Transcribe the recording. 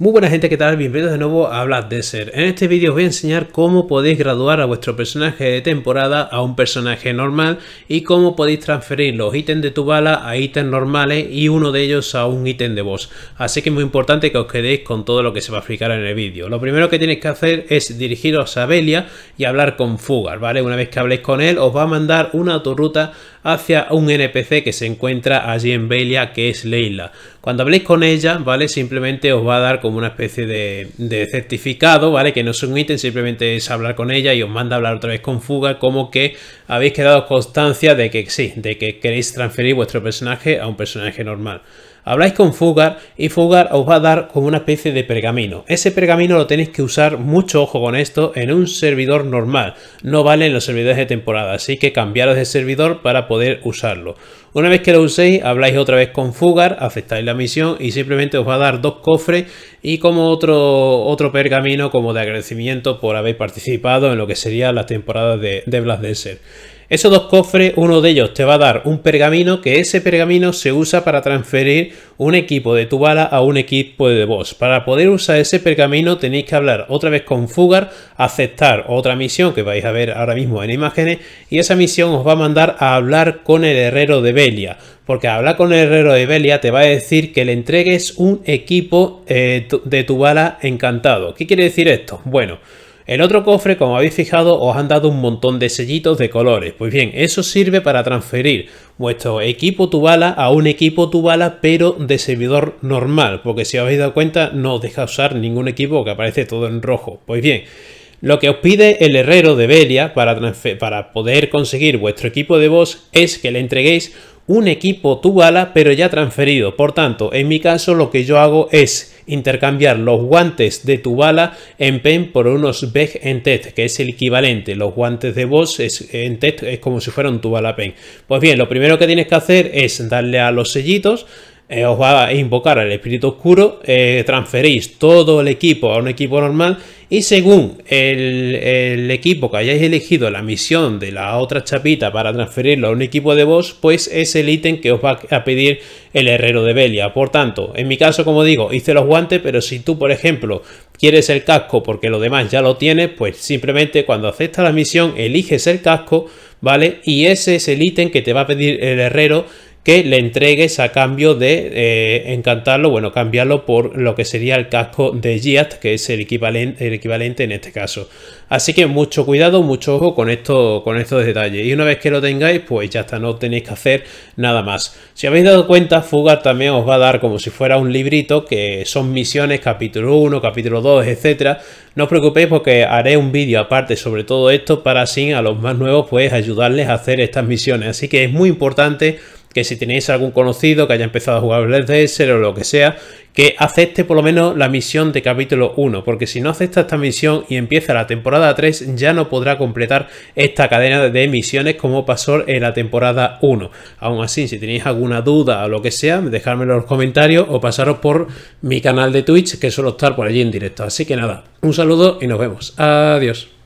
Muy buena gente, ¿qué tal? Bienvenidos de nuevo a de Desert. En este vídeo os voy a enseñar cómo podéis graduar a vuestro personaje de temporada a un personaje normal y cómo podéis transferir los ítems de tu bala a ítems normales y uno de ellos a un ítem de boss. Así que es muy importante que os quedéis con todo lo que se va a explicar en el vídeo. Lo primero que tenéis que hacer es dirigiros a Belia y hablar con Fugar, ¿vale? Una vez que habléis con él os va a mandar una autorruta hacia un NPC que se encuentra allí en Belia que es Leila. Cuando habléis con ella, ¿vale? Simplemente os va a dar como una especie de, certificado, ¿vale? Que no es un simplemente es hablar con ella y os manda a hablar otra vez con Fuga, como que habéis quedado constancia de que sí, de que queréis transferir vuestro personaje a un personaje normal habláis con Fugar y Fugar os va a dar como una especie de pergamino. Ese pergamino lo tenéis que usar mucho ojo con esto en un servidor normal. No vale en los servidores de temporada, así que cambiaros de servidor para poder usarlo. Una vez que lo uséis, habláis otra vez con Fugar, aceptáis la misión y simplemente os va a dar dos cofres y como otro, otro pergamino como de agradecimiento por haber participado en lo que sería la temporada de, de Ser. Desert. Esos dos cofres, uno de ellos te va a dar un pergamino, que ese pergamino se usa para transferir un equipo de tu bala a un equipo de boss. Para poder usar ese pergamino tenéis que hablar otra vez con Fugar, aceptar otra misión que vais a ver ahora mismo en imágenes, y esa misión os va a mandar a hablar con el herrero de Belia porque hablar con el herrero de Belia te va a decir que le entregues un equipo eh, de tu bala encantado. ¿Qué quiere decir esto? Bueno, el otro cofre, como habéis fijado, os han dado un montón de sellitos de colores. Pues bien, eso sirve para transferir vuestro equipo Tubala a un equipo Tubala pero de servidor normal, porque si os habéis dado cuenta no os deja usar ningún equipo que aparece todo en rojo. Pues bien, lo que os pide el herrero de Belia para, para poder conseguir vuestro equipo de voz es que le entreguéis un equipo Tubala pero ya transferido. Por tanto, en mi caso lo que yo hago es intercambiar los guantes de tu bala en PEN por unos BEG en TED, que es el equivalente. Los guantes de VOS es, en TED es como si fueran tu bala PEN. Pues bien, lo primero que tienes que hacer es darle a los sellitos eh, os va a invocar al espíritu oscuro, eh, transferís todo el equipo a un equipo normal y según el, equipo que hayáis elegido la misión de la otra chapita para transferirlo a un equipo de boss, pues es el ítem que os va a pedir el herrero de Belia. Por tanto, en mi caso, como digo, hice los guantes, pero si tú, por ejemplo, quieres el casco porque lo demás ya lo tienes, pues simplemente cuando aceptas la misión eliges el casco, ¿vale? Y ese es el ítem que te va a pedir el herrero le entregues a cambio de eh, encantarlo, bueno, cambiarlo por lo que sería el casco de Giat, que es el equivalente, el equivalente en este caso. Así que mucho cuidado, mucho ojo con, esto, con estos detalles. Y una vez que lo tengáis, pues ya está, no tenéis que hacer nada más. Si habéis dado cuenta, fuga también os va a dar como si fuera un librito, que son misiones capítulo 1, capítulo 2, etcétera. No os preocupéis porque haré un vídeo aparte sobre todo esto para así a los más nuevos pues ayudarles a hacer estas misiones. Así que es muy importante que si tenéis algún conocido que haya empezado a jugar Black Desert o lo que sea, que acepte por lo menos la misión de capítulo 1, porque si no acepta esta misión y empieza la temporada 3, ya no podrá completar esta cadena de misiones como pasó en la temporada 1. Aún así, si tenéis alguna duda o lo que sea, dejármelo en los comentarios o pasaros por mi canal de Twitch, que suelo estar por allí en directo. Así que nada, un saludo y nos vemos. Adiós.